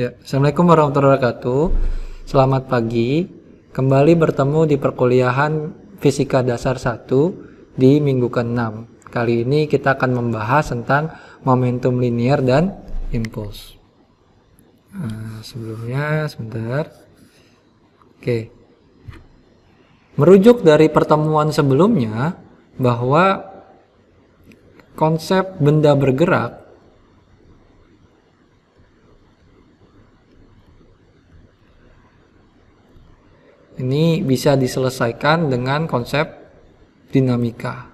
Ya, Assalamualaikum warahmatullahi wabarakatuh. Selamat pagi. Kembali bertemu di perkuliahan Fisika Dasar 1 di minggu ke-6. Kali ini kita akan membahas tentang momentum linear dan impuls. Nah, sebelumnya sebentar. Oke. Merujuk dari pertemuan sebelumnya bahwa konsep benda bergerak Ini bisa diselesaikan dengan konsep dinamika.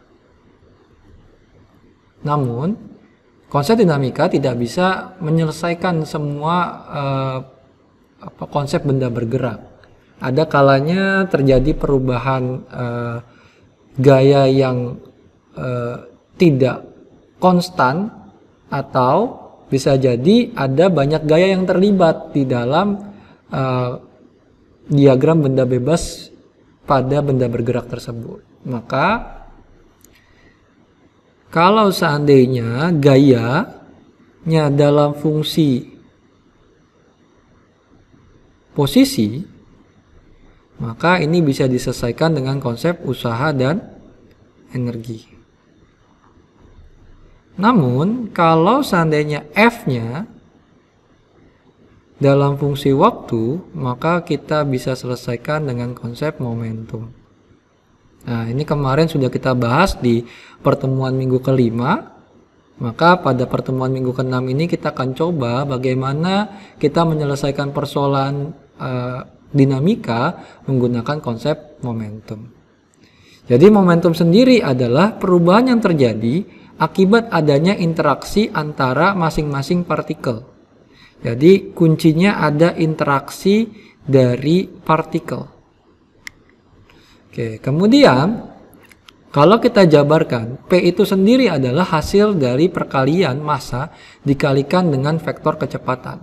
Namun, konsep dinamika tidak bisa menyelesaikan semua eh, apa, konsep benda bergerak. Ada kalanya terjadi perubahan eh, gaya yang eh, tidak konstan atau bisa jadi ada banyak gaya yang terlibat di dalam uh, diagram benda bebas pada benda bergerak tersebut. Maka kalau seandainya gayanya dalam fungsi posisi, maka ini bisa diselesaikan dengan konsep usaha dan energi. Namun, kalau seandainya F-nya dalam fungsi waktu, maka kita bisa selesaikan dengan konsep momentum. Nah, ini kemarin sudah kita bahas di pertemuan minggu kelima. Maka pada pertemuan minggu keenam ini kita akan coba bagaimana kita menyelesaikan persoalan uh, dinamika menggunakan konsep momentum. Jadi momentum sendiri adalah perubahan yang terjadi akibat adanya interaksi antara masing-masing partikel. Jadi kuncinya ada interaksi dari partikel. Oke, kemudian kalau kita jabarkan, P itu sendiri adalah hasil dari perkalian massa dikalikan dengan vektor kecepatan.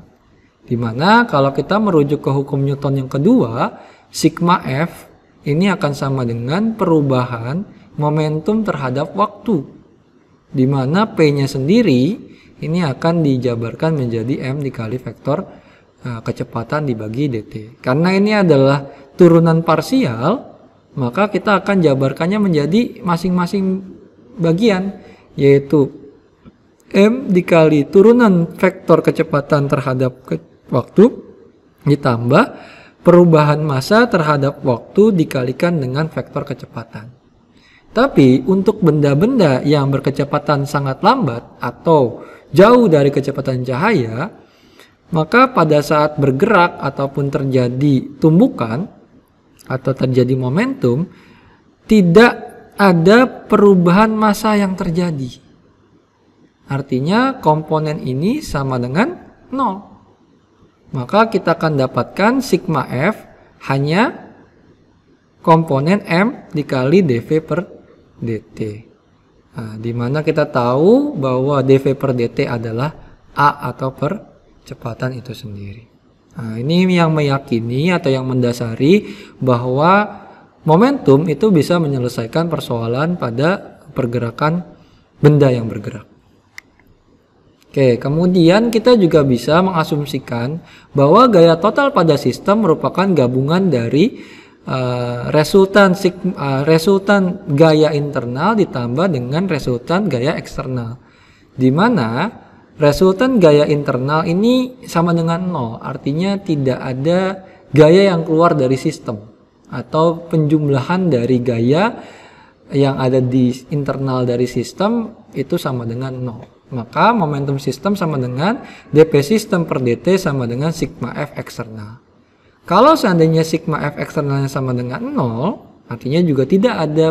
Dimana kalau kita merujuk ke hukum Newton yang kedua, sigma F ini akan sama dengan perubahan momentum terhadap waktu. Dimana P-nya sendiri ini akan dijabarkan menjadi M dikali vektor uh, kecepatan dibagi DT. Karena ini adalah turunan parsial, maka kita akan jabarkannya menjadi masing-masing bagian, yaitu M dikali turunan vektor kecepatan terhadap ke waktu ditambah perubahan massa terhadap waktu dikalikan dengan vektor kecepatan. Tapi untuk benda-benda yang berkecepatan sangat lambat atau jauh dari kecepatan cahaya, maka pada saat bergerak ataupun terjadi tumbukan atau terjadi momentum, tidak ada perubahan massa yang terjadi. Artinya komponen ini sama dengan 0. Maka kita akan dapatkan sigma F hanya komponen M dikali dV per dt. Nah, di mana kita tahu bahwa dv per dt adalah a atau percepatan itu sendiri. Nah, ini yang meyakini atau yang mendasari bahwa momentum itu bisa menyelesaikan persoalan pada pergerakan benda yang bergerak. Oke, kemudian kita juga bisa mengasumsikan bahwa gaya total pada sistem merupakan gabungan dari uh, resultan uh, resultan gaya internal ditambah dengan resultan gaya eksternal. Di mana resultan gaya internal ini sama dengan nol, artinya tidak ada gaya yang keluar dari sistem atau penjumlahan dari gaya yang ada di internal dari sistem itu sama dengan nol. Maka momentum sistem sama dengan dp sistem per dt sama dengan sigma f eksternal. Kalau seandainya sigma f eksternalnya sama dengan 0, artinya juga tidak ada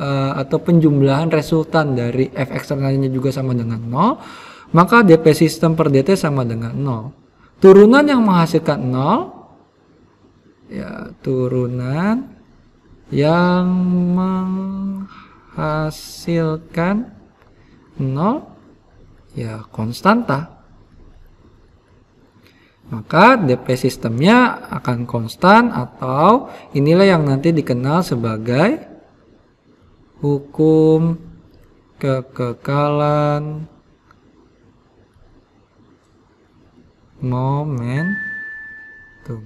uh, atau penjumlahan resultan dari f eksternalnya juga sama dengan 0, maka dp sistem per dt sama dengan 0. Turunan yang menghasilkan 0 ya turunan yang menghasilkan 0 ya konstanta maka DP sistemnya akan konstan atau inilah yang nanti dikenal sebagai hukum kekekalan momentum.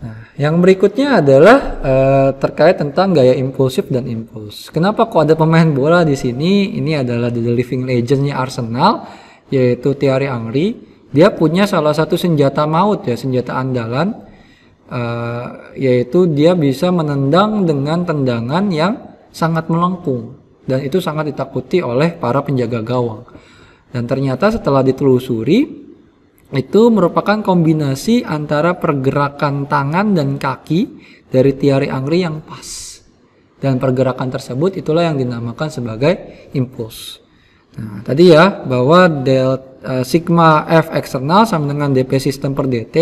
Nah, yang berikutnya adalah e, terkait tentang gaya impulsif dan impuls. Kenapa kok ada pemain bola di sini? Ini adalah The Living legendnya Arsenal yaitu Tiari Angri, dia punya salah satu senjata maut ya, senjata andalan uh, yaitu dia bisa menendang dengan tendangan yang sangat melengkung dan itu sangat ditakuti oleh para penjaga gawang. Dan ternyata setelah ditelusuri itu merupakan kombinasi antara pergerakan tangan dan kaki dari Tiari Angri yang pas. Dan pergerakan tersebut itulah yang dinamakan sebagai impuls. Nah, tadi ya bahwa delta uh, eh, sigma F eksternal sama dengan dp sistem per dt,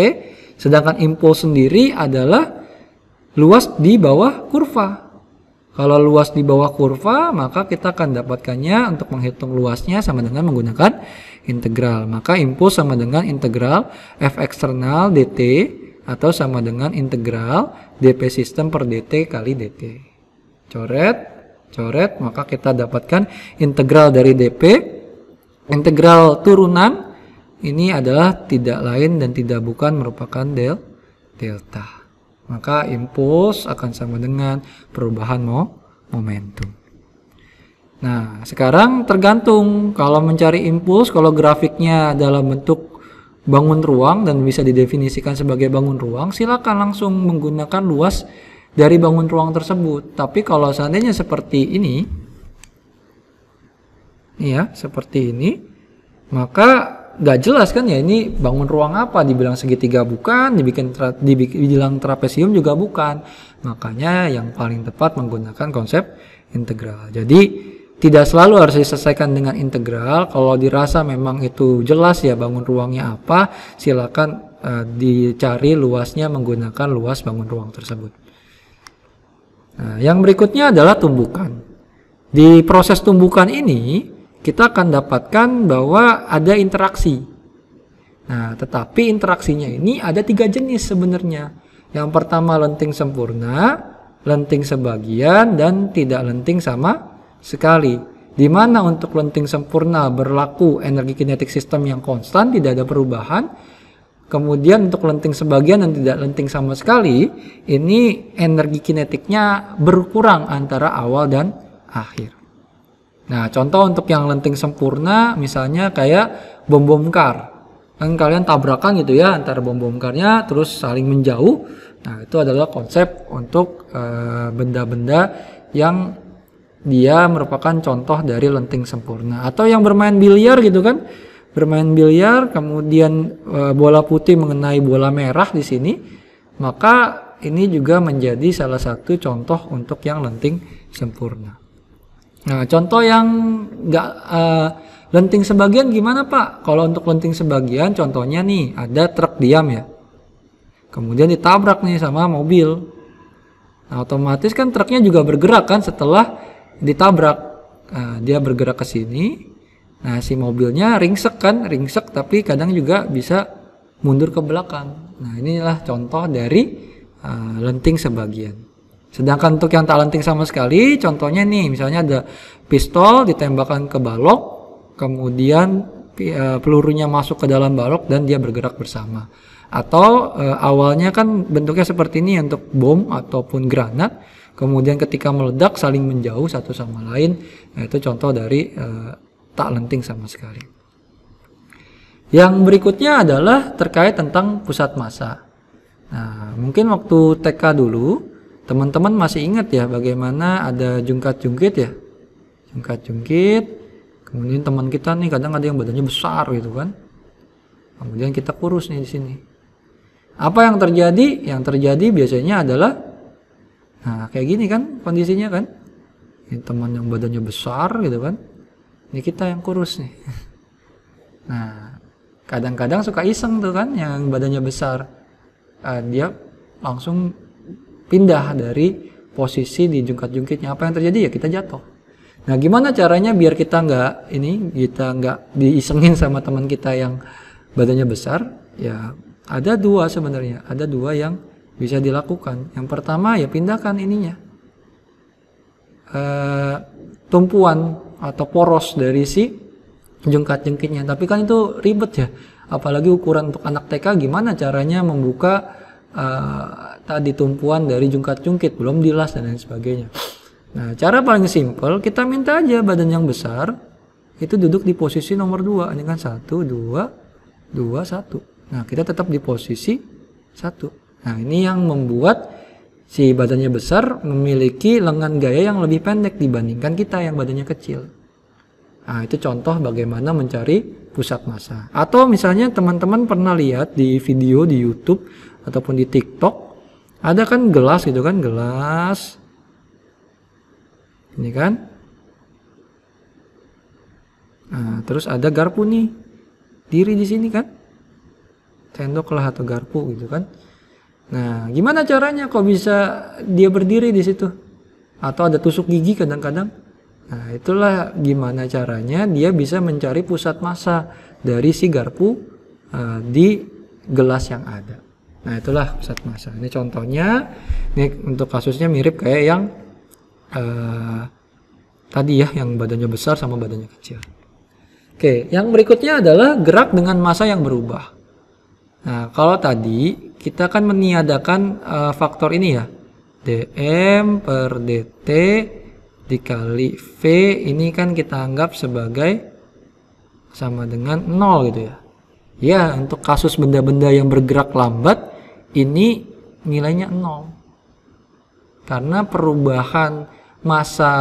sedangkan impuls sendiri adalah luas di bawah kurva. Kalau luas di bawah kurva, maka kita akan dapatkannya untuk menghitung luasnya sama dengan menggunakan integral. Maka impuls sama dengan integral F eksternal dt atau sama dengan integral dp sistem per dt kali dt. Coret coret maka kita dapatkan integral dari DP integral turunan ini adalah tidak lain dan tidak bukan merupakan del delta maka impuls akan sama dengan perubahan mo momentum nah sekarang tergantung kalau mencari impuls kalau grafiknya dalam bentuk bangun ruang dan bisa didefinisikan sebagai bangun ruang silakan langsung menggunakan luas dari bangun ruang tersebut. Tapi kalau seandainya seperti ini, ya seperti ini, maka nggak jelas kan ya ini bangun ruang apa dibilang segitiga bukan dibikin tra, dibilang trapesium juga bukan makanya yang paling tepat menggunakan konsep integral jadi tidak selalu harus diselesaikan dengan integral kalau dirasa memang itu jelas ya bangun ruangnya apa silakan uh, dicari luasnya menggunakan luas bangun ruang tersebut Nah, yang berikutnya adalah tumbukan. Di proses tumbukan ini kita akan dapatkan bahwa ada interaksi. Nah, tetapi interaksinya ini ada tiga jenis sebenarnya. Yang pertama lenting sempurna, lenting sebagian, dan tidak lenting sama sekali. Di mana untuk lenting sempurna berlaku energi kinetik sistem yang konstan, tidak ada perubahan, Kemudian untuk lenting sebagian dan tidak lenting sama sekali, ini energi kinetiknya berkurang antara awal dan akhir. Nah, contoh untuk yang lenting sempurna misalnya kayak bom-bom kar. Kan kalian tabrakan gitu ya antara bom-bom karnya terus saling menjauh. Nah, itu adalah konsep untuk eh, benda-benda uh, yang dia merupakan contoh dari lenting sempurna atau yang bermain biliar gitu kan bermain biliar, kemudian eh, bola putih mengenai bola merah di sini, maka ini juga menjadi salah satu contoh untuk yang lenting sempurna. Nah, contoh yang nggak e, lenting sebagian gimana Pak? Kalau untuk lenting sebagian, contohnya nih ada truk diam ya, kemudian ditabrak nih sama mobil. Nah, otomatis kan truknya juga bergerak kan setelah ditabrak. Nah, dia bergerak ke sini, Nah, si mobilnya ringsek kan, ringsek tapi kadang juga bisa mundur ke belakang. Nah, inilah contoh dari uh, lenting sebagian. Sedangkan untuk yang tak lenting sama sekali, contohnya nih, misalnya ada pistol ditembakkan ke balok, kemudian uh, pelurunya masuk ke dalam balok dan dia bergerak bersama. Atau uh, awalnya kan bentuknya seperti ini untuk bom ataupun granat, kemudian ketika meledak saling menjauh satu sama lain. Nah, itu contoh dari uh, tak lenting sama sekali. Yang berikutnya adalah terkait tentang pusat massa. Nah, mungkin waktu TK dulu, teman-teman masih ingat ya bagaimana ada jungkat-jungkit ya? Jungkat-jungkit, kemudian teman kita nih kadang ada yang badannya besar gitu kan. Kemudian kita kurus nih di sini. Apa yang terjadi? Yang terjadi biasanya adalah nah kayak gini kan kondisinya kan. Ini teman yang badannya besar gitu kan ini kita yang kurus nih nah kadang-kadang suka iseng tuh kan yang badannya besar uh, dia langsung pindah dari posisi di jungkat-jungkitnya apa yang terjadi ya kita jatuh nah gimana caranya biar kita nggak ini kita nggak diisengin sama teman kita yang badannya besar ya ada dua sebenarnya ada dua yang bisa dilakukan yang pertama ya pindahkan ininya uh, tumpuan atau poros dari si jengkat-jengkitnya. Tapi kan itu ribet ya. Apalagi ukuran untuk anak TK gimana caranya membuka uh, tadi tumpuan dari jungkat-jungkit, belum dilas dan lain sebagainya. Nah, cara paling simpel kita minta aja badan yang besar itu duduk di posisi nomor 2. Ini kan satu dua dua satu Nah, kita tetap di posisi satu Nah, ini yang membuat si badannya besar memiliki lengan gaya yang lebih pendek dibandingkan kita yang badannya kecil. Nah, itu contoh bagaimana mencari pusat massa. Atau misalnya teman-teman pernah lihat di video di YouTube ataupun di TikTok ada kan gelas gitu kan gelas. Ini kan. Nah, terus ada garpu nih. Diri di sini kan. Sendok lah atau garpu gitu kan Nah, gimana caranya kok bisa dia berdiri di situ? Atau ada tusuk gigi kadang-kadang? Nah, itulah gimana caranya dia bisa mencari pusat massa dari si garpu uh, di gelas yang ada. Nah, itulah pusat massa. Ini contohnya, ini untuk kasusnya mirip kayak yang uh, tadi ya, yang badannya besar sama badannya kecil. Oke, yang berikutnya adalah gerak dengan massa yang berubah. Nah, kalau tadi kita kan meniadakan uh, faktor ini ya. DM per DT dikali V ini kan kita anggap sebagai sama dengan nol gitu ya. Ya, untuk kasus benda-benda yang bergerak lambat ini nilainya nol Karena perubahan masa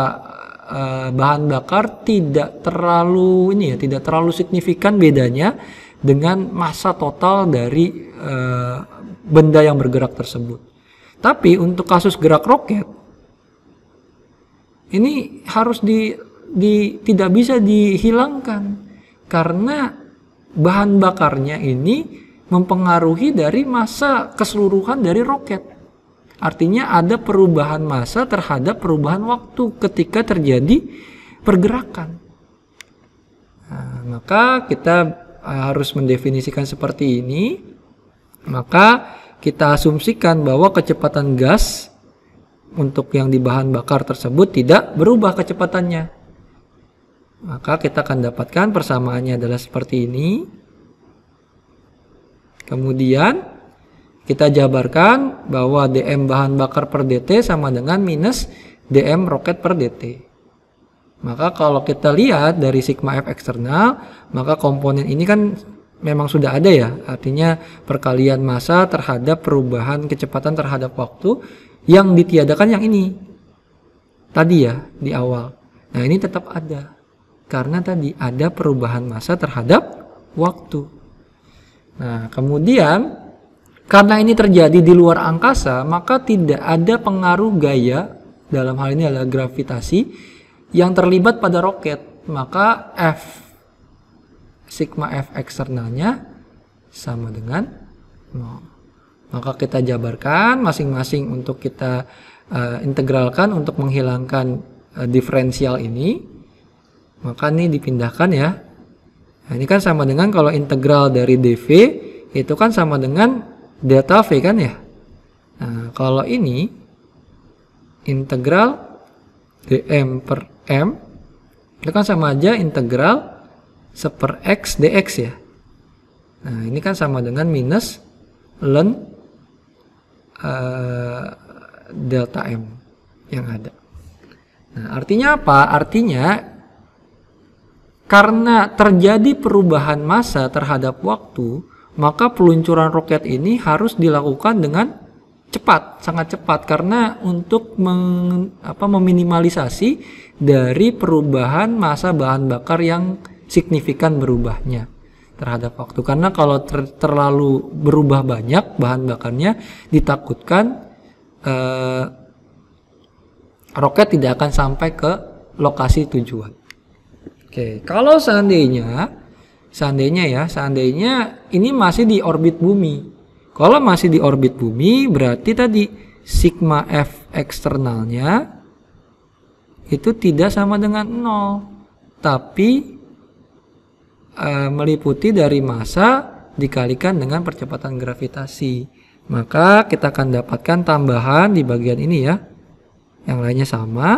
eh, bahan bakar tidak terlalu ini ya, tidak terlalu signifikan bedanya dengan masa total dari eh, benda yang bergerak tersebut. Tapi untuk kasus gerak roket ini harus di, di tidak bisa dihilangkan karena bahan bakarnya ini mempengaruhi dari masa keseluruhan dari roket. Artinya ada perubahan masa terhadap perubahan waktu ketika terjadi pergerakan. Nah, maka kita harus mendefinisikan seperti ini maka kita asumsikan bahwa kecepatan gas untuk yang di bahan bakar tersebut tidak berubah kecepatannya. Maka kita akan dapatkan persamaannya adalah seperti ini. Kemudian kita jabarkan bahwa DM bahan bakar per DT sama dengan minus DM roket per DT. Maka kalau kita lihat dari sigma F eksternal, maka komponen ini kan memang sudah ada ya, artinya perkalian masa terhadap perubahan kecepatan terhadap waktu yang ditiadakan yang ini tadi ya di awal. Nah ini tetap ada karena tadi ada perubahan masa terhadap waktu. Nah kemudian karena ini terjadi di luar angkasa maka tidak ada pengaruh gaya dalam hal ini adalah gravitasi yang terlibat pada roket maka F sigma f eksternalnya sama dengan 0. Maka kita jabarkan masing-masing untuk kita uh, integralkan untuk menghilangkan uh, diferensial ini. Maka ini dipindahkan ya. Nah, ini kan sama dengan kalau integral dari dv itu kan sama dengan delta v kan ya. Nah, kalau ini integral dm per m itu kan sama aja integral seper X dx ya. Nah, ini kan sama dengan minus ln uh, eh, delta M yang ada. Nah, artinya apa? Artinya karena terjadi perubahan massa terhadap waktu, maka peluncuran roket ini harus dilakukan dengan cepat, sangat cepat karena untuk meng, apa, meminimalisasi dari perubahan massa bahan bakar yang signifikan berubahnya terhadap waktu. Karena kalau ter, terlalu berubah banyak bahan bakarnya ditakutkan eh, roket tidak akan sampai ke lokasi tujuan. Oke, kalau seandainya seandainya ya, seandainya ini masih di orbit bumi. Kalau masih di orbit bumi berarti tadi sigma f eksternalnya itu tidak sama dengan 0. Tapi Eh, meliputi dari masa dikalikan dengan percepatan gravitasi. Maka kita akan dapatkan tambahan di bagian ini ya. Yang lainnya sama.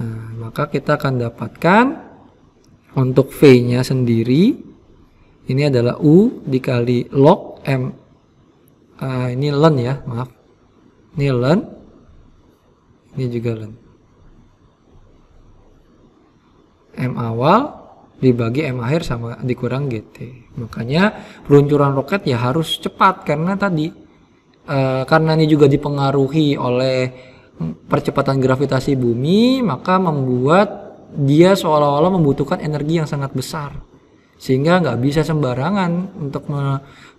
Nah, maka kita akan dapatkan untuk V-nya sendiri ini adalah U dikali log M uh, ini len ya, maaf. Ini len. Ini juga len. M awal dibagi M akhir sama dikurang GT. Makanya peluncuran roket ya harus cepat karena tadi e, karena ini juga dipengaruhi oleh percepatan gravitasi bumi maka membuat dia seolah-olah membutuhkan energi yang sangat besar sehingga nggak bisa sembarangan untuk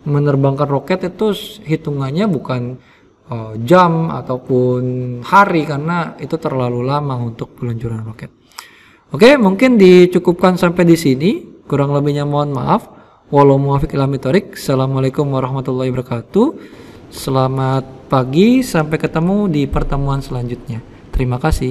menerbangkan roket itu hitungannya bukan eh, jam ataupun hari karena itu terlalu lama untuk peluncuran roket. Oke, mungkin dicukupkan sampai di sini. Kurang lebihnya mohon maaf. Walau muafiq tarik. Assalamualaikum warahmatullahi wabarakatuh. Selamat pagi, sampai ketemu di pertemuan selanjutnya. Terima kasih.